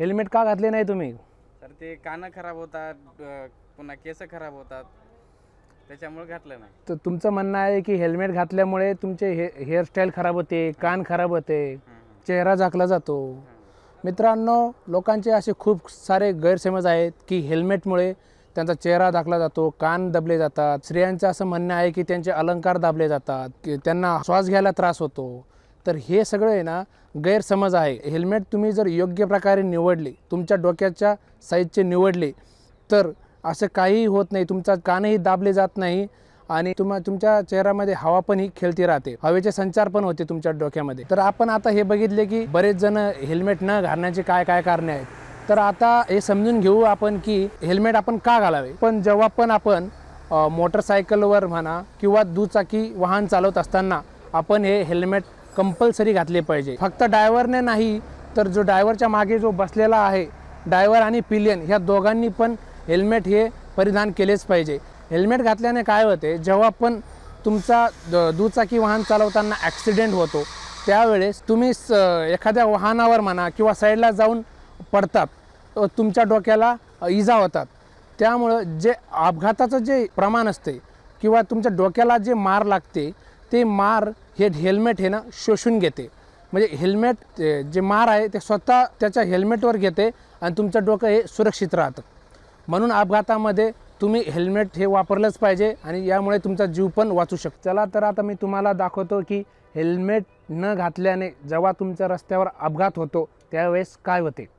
helmet का घातले नाही तुम्ही तर ते कान खराब होतात पुन्हा केस खराब होतात त्याच्यामुळे घातलं नाही तर तुमचं म्हणणं आहे की हेल्मेट घातल्यामुळे तुमचे हे हेअरस्टाईल खराब होते कान खराब होते चेहरा झाकला जातो मित्रांनो लोकांचे असे खूप सारे गैरसमज आहेत की हेल्मेटमुळे त्यांचा चेहरा दाखला जातो कान दबले जातात स्त्रियांचं असं म्हणणं आहे की त्यांचे अलंकार दाबले जातात की त्यांना श्वास घ्यायला त्रास होतो तर हे सगळं आहे ना गैरसमज आहे हेल्मेट तुम्ही जर योग्य प्रकारे निवडले तुमच्या डोक्याच्या साईजचे निवडले तर असं काहीही होत नाही तुमचा कानही दाबले जात नाही आणि तुम्हा तुमच्या चेहऱ्यामध्ये हवा पण ही खेळती राहते हवेचे संचार पण होते तुमच्या डोक्यामध्ये तर आपण आता हे बघितले की बरेच जण हेल्मेट न घालण्याचे काय काय कारणे आहेत तर आता हे समजून घेऊ आपण की हेल्मेट आपण का घालावे पण जेव्हा पण आपण मोटरसायकलवर म्हणा किंवा दुचाकी वाहन चालवत असताना आपण हे हेल्मेट कंपल्सरी घातले पाहिजे फक्त डायव्हरने नाही तर जो डायव्हरच्या मागे जो बसलेला आहे डायव्हर आणि पिलियन ह्या दोघांनी पण हेल्मेट हे परिधान केलेच पाहिजे हेल्मेट घातल्याने काय होते जेव्हा पण तुमचा द दुचाकी वाहन चालवताना ॲक्सिडेंट होतो त्यावेळेस तुम्ही स एखाद्या वाहनावर म्हणा किंवा साईडला जाऊन पडतात तुमच्या डोक्याला इजा होतात त्यामुळं जे अपघाताचं जे प्रमाण असते किंवा तुमच्या डोक्याला जे मार लागते ते मार हे हेल्मेट हे ना शोषून घेते म्हणजे हेल्मेट जे मार आहे ते स्वतः त्याच्या हेल्मेटवर घेते आणि तुमचं डोकं हे सुरक्षित राहतं म्हणून अपघातामध्ये तुम्ही हेल्मेट हे वापरलंच पाहिजे आणि यामुळे तुमचा जीव पण वाचू शकतो चला तर आता मी तुम्हाला दाखवतो की हेल्मेट न घातल्याने जेव्हा तुमच्या रस्त्यावर अपघात होतो त्यावेळेस काय होते